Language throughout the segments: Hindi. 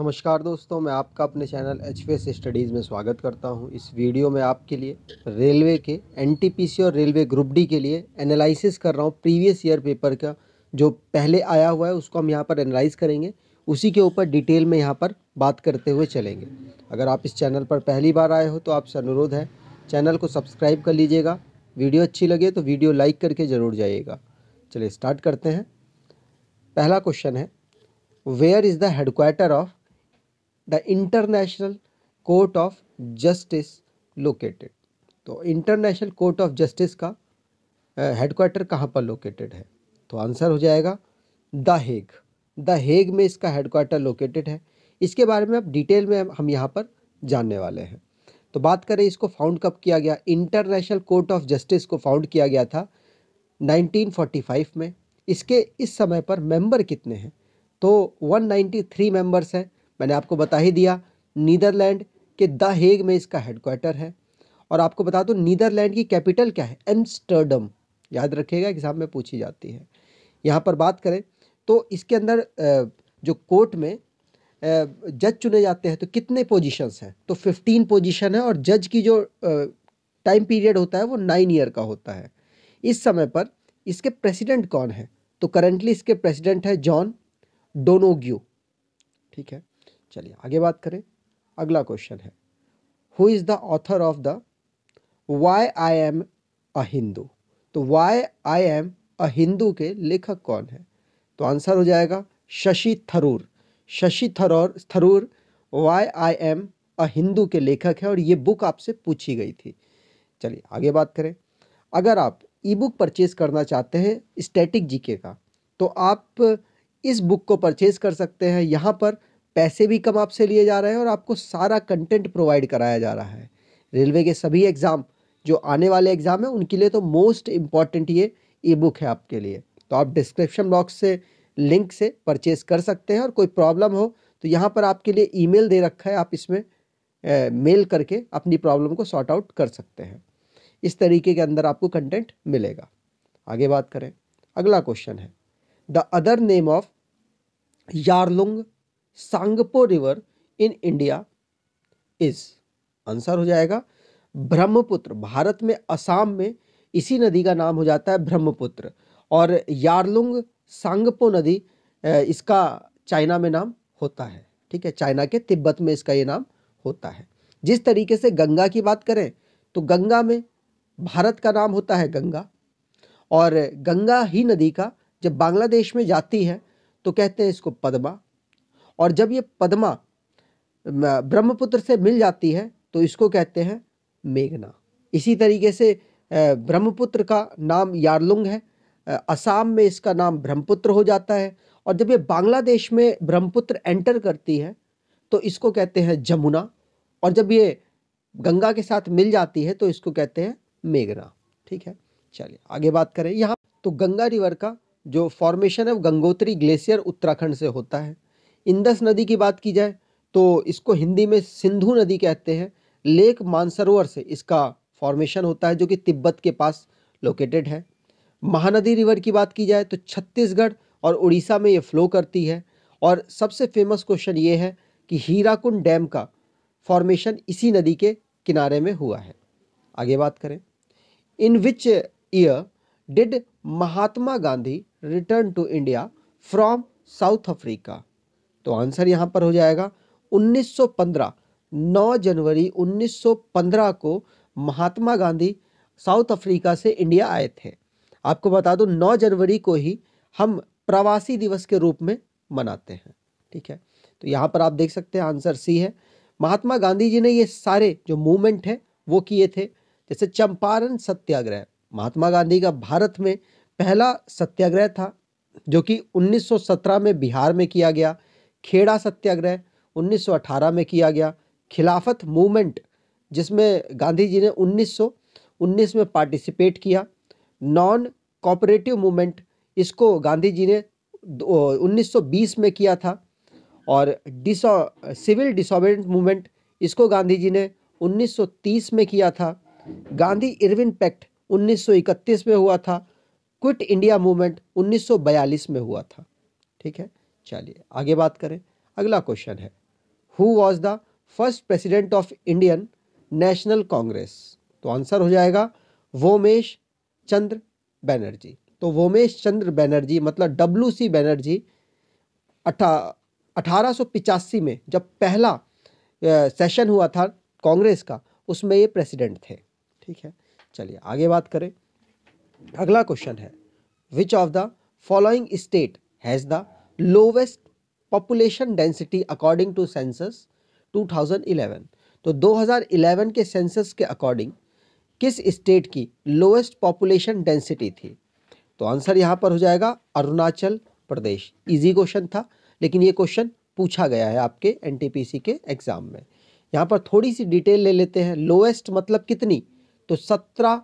नमस्कार दोस्तों मैं आपका अपने चैनल एच स्टडीज़ में स्वागत करता हूं इस वीडियो में आपके लिए रेलवे के एनटीपीसी और रेलवे ग्रुप डी के लिए एनालिसिस कर रहा हूं प्रीवियस ईयर पेपर का जो पहले आया हुआ है उसको हम यहां पर एनालाइज करेंगे उसी के ऊपर डिटेल में यहाँ पर बात करते हुए चलेंगे अगर आप इस चैनल पर पहली बार आए हो तो आपसे अनुरोध है चैनल को सब्सक्राइब कर लीजिएगा वीडियो अच्छी लगे तो वीडियो लाइक करके ज़रूर जाइएगा चलिए स्टार्ट करते हैं पहला क्वेश्चन है where is the headquarter of the international court of justice located तो इंटरनेशनल कोर्ट ऑफ जस्टिस का हेडक्वार्टर uh, कहाँ पर लोकेटेड है तो आंसर हो जाएगा द हेग द हेग में इसका हेडक्वार्टर लोकेटेड है इसके बारे में अब डिटेल में हम यहाँ पर जानने वाले हैं तो बात करें इसको फाउंड कब किया गया इंटरनेशनल कोर्ट ऑफ जस्टिस को फाउंड किया गया था 1945 में इसके इस समय पर मेंबर कितने हैं तो 193 मेंबर्स हैं मैंने आपको बता ही दिया नीदरलैंड के द हेग में इसका हेडक्वार्टर है और आपको बता दूँ नीदरलैंड की कैपिटल क्या है एम्स्टर्डम याद रखिएगा एग्ज़ाम में पूछी जाती है यहाँ पर बात करें तो इसके अंदर जो कोर्ट में जज चुने जाते हैं तो कितने पोजीशंस हैं तो फिफ्टीन पोजीशन है और जज की जो टाइम पीरियड होता है वो नाइन ईयर का होता है इस समय पर इसके प्रेसिडेंट कौन है तो करंटली इसके प्रेसिडेंट है जॉन डोनोग्यू ठीक है चलिए आगे बात करें अगला क्वेश्चन है who is the author of the why I am a Hindu तो why I am a Hindu के लेखक कौन है तो आंसर हो जाएगा Shashi Tharoor Shashi Tharoor Tharoor why I am a Hindu के लेखक है और ये बुक आपसे पूछी गई थी चलिए आगे बात करें अगर आप ई बुक परचेज़ करना चाहते हैं स्टैटिक जीके का तो आप इस बुक को परचेज़ कर सकते हैं यहाँ पर पैसे भी कम आपसे लिए जा रहे हैं और आपको सारा कंटेंट प्रोवाइड कराया जा रहा है रेलवे के सभी एग्ज़ाम जो आने वाले एग्ज़ाम हैं उनके लिए तो मोस्ट इम्पॉर्टेंट ये ई बुक है आपके लिए तो आप डिस्क्रिप्शन बॉक्स से लिंक से परचेज़ कर सकते हैं और कोई प्रॉब्लम हो तो यहाँ पर आपके लिए ईमेल दे रखा है आप इसमें ए, मेल करके अपनी प्रॉब्लम को सॉर्ट आउट कर सकते हैं इस तरीके के अंदर आपको कंटेंट मिलेगा आगे बात करें अगला क्वेश्चन है the other name of Yarlung Tsangpo river in India is answer हो जाएगा ब्रह्मपुत्र भारत में असम में इसी नदी का नाम हो जाता है ब्रह्मपुत्र और यारलुंग सांगपो नदी इसका चाइना में नाम होता है ठीक है चाइना के तिब्बत में इसका ये नाम होता है जिस तरीके से गंगा की बात करें तो गंगा में भारत का नाम होता है गंगा और गंगा ही नदी का जब बांग्लादेश में जाती है तो कहते हैं इसको पद्मा और जब ये पद्मा ब्रह्मपुत्र से मिल जाती है तो इसको कहते हैं मेघना इसी तरीके से ब्रह्मपुत्र का नाम यारलुंग है असम में इसका नाम ब्रह्मपुत्र हो जाता है और जब ये बांग्लादेश में ब्रह्मपुत्र एंटर करती है तो इसको कहते हैं जमुना और जब ये गंगा के साथ मिल जाती है तो इसको कहते हैं मेघना ठीक है चलिए आगे बात करें यहाँ तो गंगा रिवर का जो फॉर्मेशन है वो गंगोत्री ग्लेशियर उत्तराखंड से होता है इंदस नदी की बात की जाए तो इसको हिंदी में सिंधु नदी कहते हैं लेक मानसरोवर से इसका फॉर्मेशन होता है जो कि तिब्बत के पास लोकेटेड है महानदी रिवर की बात की जाए तो छत्तीसगढ़ और उड़ीसा में ये फ्लो करती है और सबसे फेमस क्वेश्चन ये है कि हीराकुंड डैम का फॉर्मेशन इसी नदी के किनारे में हुआ है आगे बात करें in which year did Mahatma Gandhi return to India from South Africa तो आंसर यहाँ पर हो जाएगा 1915 9 जनवरी 1915 को महात्मा गांधी साउथ अफ्रीका से इंडिया आए थे आपको बता दो 9 जनवरी को ही हम प्रवासी दिवस के रूप में मनाते हैं ठीक है तो यहाँ पर आप देख सकते हैं आंसर सी है महात्मा गांधी जी ने ये सारे जो मूवमेंट है वो किए थे जैसे चंपारण सत्याग्रह महात्मा गांधी का भारत में पहला सत्याग्रह था जो कि 1917 में बिहार में किया गया खेड़ा सत्याग्रह 1918 में किया गया खिलाफत मूवमेंट जिसमें गांधी जी ने 1919 में पार्टिसिपेट किया नॉन कॉपरेटिव मूवमेंट इसको गांधी जी ने 1920 में किया था और डिसो सिविल डिसोबेंट मूवमेंट इसको गांधी जी ने 1930 में किया था गांधी इरविन पैक्ट 1931 में हुआ था क्विट इंडिया मूवमेंट 1942 में हुआ था ठीक है चलिए आगे बात करें अगला क्वेश्चन है who was the first president of Indian National Congress तो आंसर हो जाएगा वोमेश चंद्र बैनर्जी तो वोमेश चंद्र बैनर्जी मतलब डब्ल्यू सी बैनर्जी अठारह में जब पहला सेशन हुआ था कांग्रेस का उसमें ये प्रेसिडेंट थे ठीक है चलिए आगे बात करें अगला क्वेश्चन है which of the following state has the lowest population density according to census 2011 तो 2011 के सेंसस के अकॉर्डिंग किस स्टेट की लोवेस्ट पॉपुलेशन डेंसिटी थी तो आंसर यहाँ पर हो जाएगा अरुणाचल प्रदेश इजी क्वेश्चन था लेकिन ये क्वेश्चन पूछा गया है आपके एनटीपीसी के एग्ज़ाम में यहाँ पर थोड़ी सी डिटेल ले लेते हैं लोएस्ट मतलब कितनी तो सत्रह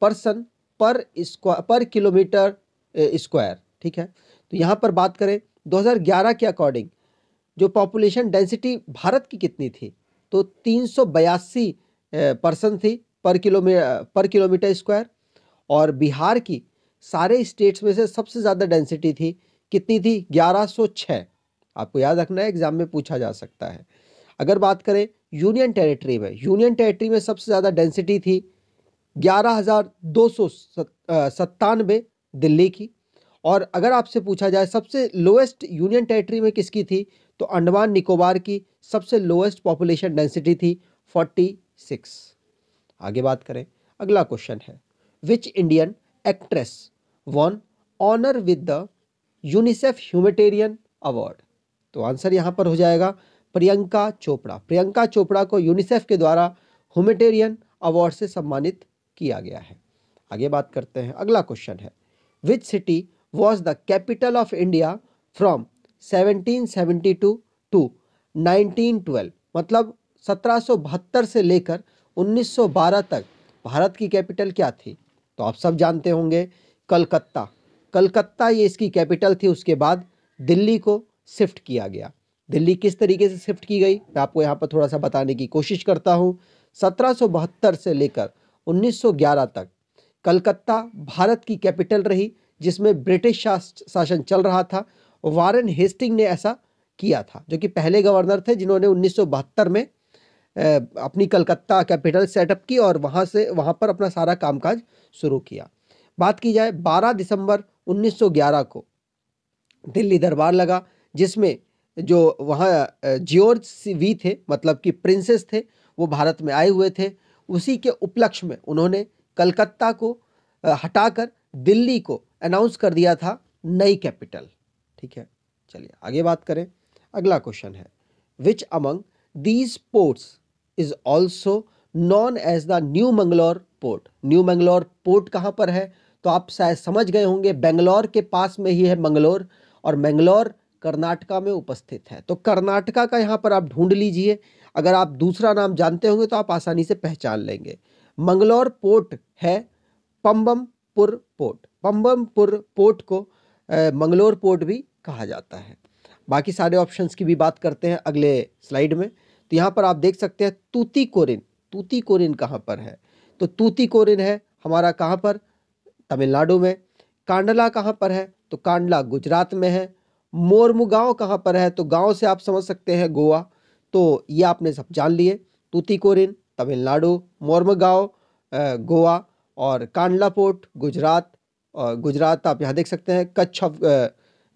पर्सन पर स्क्वा पर किलोमीटर स्क्वायर ठीक है तो यहाँ पर बात करें 2011 के अकॉर्डिंग जो पॉपुलेशन डेंसिटी भारत की कितनी थी तो तीन सौ बयासी पर्सन थी पर किलोमी पर किलोमीटर स्क्वायर और बिहार की सारे स्टेट्स में से सबसे ज़्यादा डेंसिटी थी कितनी थी 1106 आपको याद रखना है एग्ज़ाम में पूछा जा सकता है अगर बात करें यूनियन टेरिटरी में यूनियन टेरिटरी में सबसे ज़्यादा डेंसिटी थी ग्यारह दिल्ली की और अगर आपसे पूछा जाए सबसे लोएस्ट यूनियन टेरिटरी में किसकी थी तो अंडमान निकोबार की सबसे लोएस्ट पॉपुलेशन डेंसिटी थी फोर्टी सिक्स आगे बात करें अगला क्वेश्चन है which Indian actress won honour with the UNICEF humanitarian award तो आंसर यहाँ पर हो जाएगा प्रियंका चोपड़ा प्रियंका चोपड़ा को यूनिसेफ के द्वारा ह्यूमेटेरियन अवार्ड से सम्मानित किया गया है आगे बात करते हैं अगला क्वेश्चन है which city was the capital of India from 1772 to 1912 मतलब 1772 से लेकर 1912 तक भारत की कैपिटल क्या थी तो आप सब जानते होंगे कलकत्ता कलकत्ता ये इसकी कैपिटल थी उसके बाद दिल्ली को शिफ्ट किया गया दिल्ली किस तरीके से शिफ्ट की गई मैं आपको यहाँ पर थोड़ा सा बताने की कोशिश करता हूँ सत्रह से लेकर 1911 तक कलकत्ता भारत की कैपिटल रही जिसमें ब्रिटिश शासन चल रहा था वारन हेस्टिंग ने ऐसा किया था जो कि पहले गवर्नर थे जिन्होंने उन्नीस में अपनी कलकत्ता कैपिटल सेटअप की और वहाँ से वहाँ पर अपना सारा कामकाज शुरू किया बात की जाए 12 दिसंबर 1911 को दिल्ली दरबार लगा जिसमें जो वहाँ जॉर्ज वी थे मतलब कि प्रिंसेस थे वो भारत में आए हुए थे उसी के उपलक्ष्य में उन्होंने कलकत्ता को हटाकर दिल्ली को अनाउंस कर दिया था नई कैपिटल ठीक है चलिए आगे बात करें अगला क्वेश्चन है which among these ports is also known as the New Mangalore port New Mangalore port कहाँ पर है तो आप शायद समझ गए होंगे बेंगलौर के पास में ही है मंगलोर और मैंगलोर कर्नाटका में उपस्थित है तो कर्नाटका का यहाँ पर आप ढूंढ लीजिए अगर आप दूसरा नाम जानते होंगे तो आप आसानी से पहचान लेंगे मंगलौर पोर्ट है पम्बमपुर पोर्ट पम्बमपुर पोर्ट को मंगलोर पोर्ट भी कहा जाता है बाकी सारे ऑप्शंस की भी बात करते हैं अगले स्लाइड में तो यहाँ पर आप देख सकते हैं तूती कोरिन तूती कोरिन कहाँ पर है तो तूती कोरिन है हमारा कहाँ पर तमिलनाडु में कांडला कहाँ पर है तो कांडला गुजरात में है मोरमु गाँव कहाँ पर है तो गाँव से आप समझ सकते हैं गोवा तो ये आपने सब जान लिए तूती कोरिन तमिलनाडु गाँव गोवा और कांडला पोर्ट गुजरात और गुजरात आप यहाँ देख सकते हैं Kutch of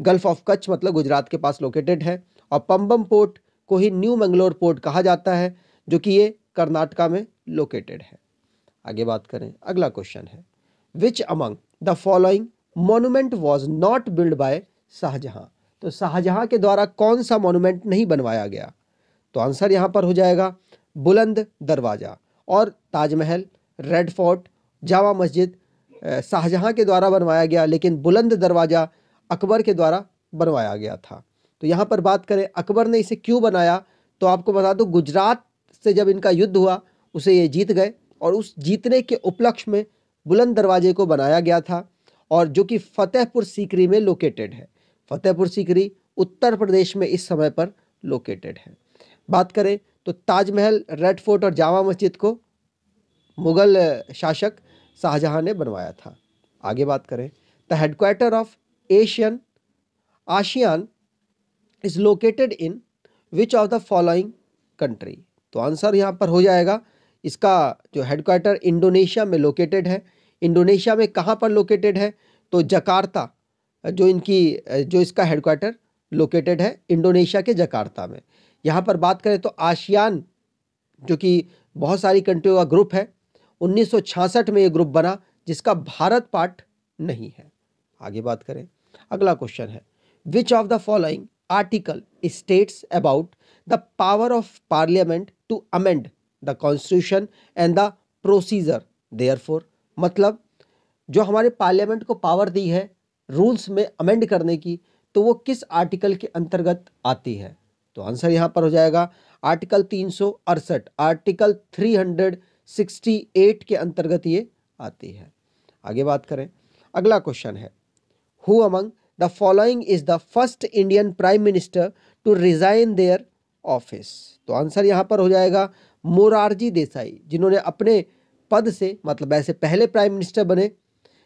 gulf of Kutch मतलब गुजरात के पास लोकेटेड है और पम्बम पोर्ट को ही न्यू मंगलोर पोर्ट कहा जाता है जो कि ये कर्नाटका में लोकेटेड है आगे बात करें अगला क्वेश्चन है which among the following monument was not build by Shah Jahan तो शाहजहाँ के द्वारा कौन सा मोनूमेंट नहीं बनवाया गया तो आंसर यहाँ पर हो जाएगा बुलंद दरवाज़ा और ताजमहल रेड फोर्ट जामा मस्जिद शाहजहाँ के द्वारा बनवाया गया लेकिन बुलंद दरवाज़ा अकबर के द्वारा बनवाया गया था तो यहाँ पर बात करें अकबर ने इसे क्यों बनाया तो आपको बता दो गुजरात से जब इनका युद्ध हुआ उसे ये जीत गए और उस जीतने के उपलक्ष्य में बुलंद दरवाजे को बनाया गया था और जो कि फ़तेहपुर सीकरी में लोकेटेड है फ़तेहपुर सीकरी उत्तर प्रदेश में इस समय पर लोकेटेड है बात करें तो ताजमहल रेड फोर्ट और जामा मस्जिद को मुग़ल शासक शाहजहां ने बनवाया था आगे बात करें the headquarter of Asian ASEAN is located in which of the following country तो आंसर यहाँ पर हो जाएगा इसका जो हेडक्वार्टर इंडोनेशिया में लोकेटेड है इंडोनेशिया में कहाँ पर लोकेटेड है तो जकार्ता जो इनकी जो इसका हेडक्वार्टर लोकेटेड है इंडोनेशिया के जकार्ता में यहाँ पर बात करें तो आशियान जो कि बहुत सारी कंट्रियों का ग्रुप है 1966 में यह ग्रुप बना जिसका भारत पार्ट नहीं है आगे बात करें अगला क्वेश्चन है which of the following article states about the power of parliament to amend the constitution and the procedure therefor मतलब जो हमारे पार्लियामेंट को पावर दी है रूल्स में अमेंड करने की तो वो किस आर्टिकल के अंतर्गत आती है तो आंसर यहां पर हो जाएगा आर्टिकल तीन आर्टिकल थ्री हंड्रेड 68 के अंतर्गत ये आती है आगे बात करें अगला क्वेश्चन है who among the following is the first Indian prime minister to resign their office तो आंसर यहाँ पर हो जाएगा मोरारजी देसाई जिन्होंने अपने पद से मतलब ऐसे पहले प्राइम मिनिस्टर बने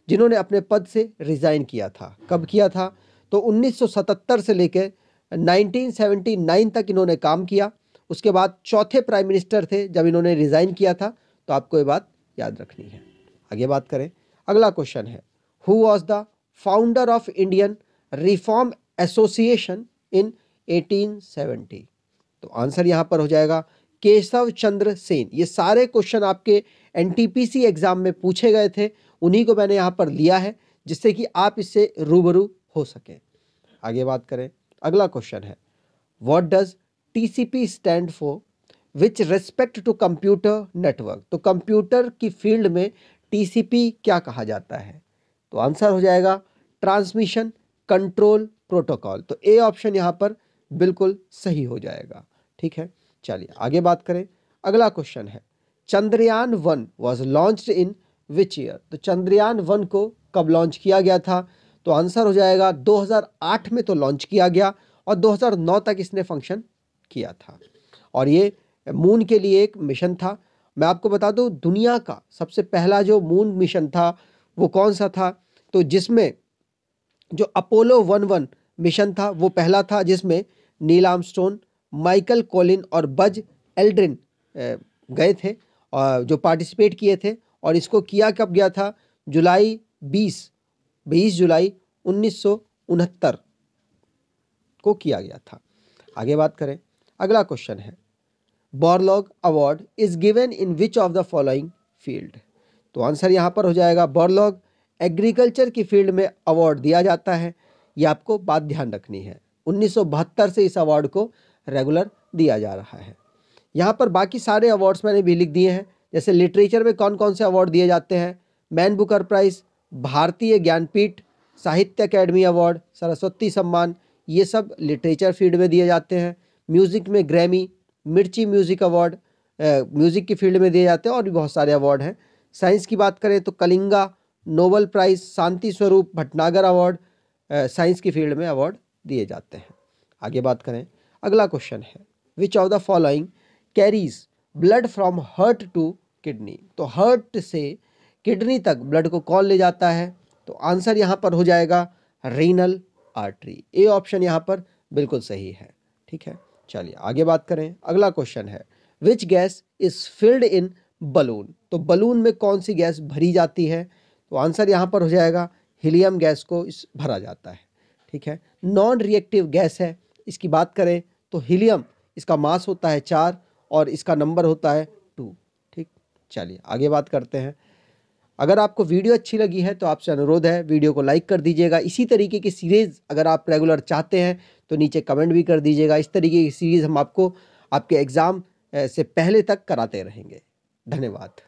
जिन्होंने अपने पद से रिज़ाइन किया था कब किया था तो 1977 से लेकर 1979 तक इन्होंने काम किया उसके बाद चौथे प्राइम मिनिस्टर थे जब इन्होंने रिज़ाइन किया था तो आपको ये बात याद रखनी है आगे बात करें अगला क्वेश्चन है who was the founder of Indian reform association in 1870 तो आंसर यहां पर हो जाएगा केशव चंद्र सेन ये सारे क्वेश्चन आपके एनटीपीसी एग्ज़ाम में पूछे गए थे उन्हीं को मैंने यहां पर लिया है जिससे कि आप इससे रूबरू हो सके आगे बात करें अगला क्वेश्चन है what does T C P stand for which respect to computer network तो कंप्यूटर की फील्ड में टीसीपी क्या कहा जाता है तो आंसर हो जाएगा ट्रांसमिशन कंट्रोल प्रोटोकॉल तो ए ऑप्शन यहाँ पर बिल्कुल सही हो जाएगा ठीक है चलिए आगे बात करें अगला क्वेश्चन है Chandrayaan one was launch in which year तो चंद्रयान वन को कब लॉन्च किया गया था तो आंसर हो जाएगा 2008 में तो लॉन्च किया गया और 2009 तक इसने फंक्शन किया था और ये मून के लिए एक मिशन था मैं आपको बता दूं दुनिया का सबसे पहला जो मून मिशन था वो कौन सा था तो जिसमें जो अपोलो वन वन मिशन था वो पहला था जिसमें नील आर्मस्टोन माइकल कॉलिन और बज एल्ड्रिन गए थे और जो पार्टिसिपेट किए थे और इसको किया कब गया था जुलाई 20 20 जुलाई उन्नीस को किया गया था आगे बात करें अगला क्वेश्चन है Borlaug award is given in which of the following field तो आंसर यहाँ पर हो जाएगा बॉर्लॉग एग्रीकल्चर की फील्ड में अवार्ड दिया जाता है ये आपको बात ध्यान रखनी है बहत्तर से इस अवार्ड को रेगुलर दिया जा रहा है यहाँ पर बाकी सारे अवार्ड्स मैंने भी लिख दिए हैं जैसे लिटरेचर में कौन कौन से अवार्ड दिए जाते हैं मैन बुकर प्राइज़ भारतीय ज्ञानपीठ साहित्य अकेडमी अवार्ड सरस्वती सम्मान ये सब लिटरेचर फील्ड में दिए जाते हैं म्यूज़िक में Grammy Mirchi music award music की फील्ड में दिए जाते हैं और भी बहुत सारे अवार्ड हैं साइंस की बात करें तो Kalinga Nobel prize Shanti Swarup Bhatnagar award science की फील्ड में अवार्ड दिए जाते हैं आगे बात करें अगला क्वेश्चन है which of the following carries blood from heart to kidney तो हर्ट से किडनी तक ब्लड को कौन ले जाता है तो आंसर यहाँ पर हो जाएगा रीनल आर्टरी ए ऑप्शन यहाँ पर बिल्कुल सही है ठीक है चलिए आगे बात करें अगला क्वेश्चन है which gas is filled in balloon तो बलून में कौन सी गैस भरी जाती है तो आंसर यहाँ पर हो जाएगा हीलियम गैस को इस भरा जाता है ठीक है नॉन रिएक्टिव गैस है इसकी बात करें तो हीलियम इसका मास होता है चार और इसका नंबर होता है टू ठीक चलिए आगे बात करते हैं अगर आपको वीडियो अच्छी लगी है तो आपसे अनुरोध है वीडियो को लाइक कर दीजिएगा इसी तरीके की सीरीज़ अगर आप रेगुलर चाहते हैं तो नीचे कमेंट भी कर दीजिएगा इस तरीके की सीरीज़ हम आपको आपके एग्ज़ाम से पहले तक कराते रहेंगे धन्यवाद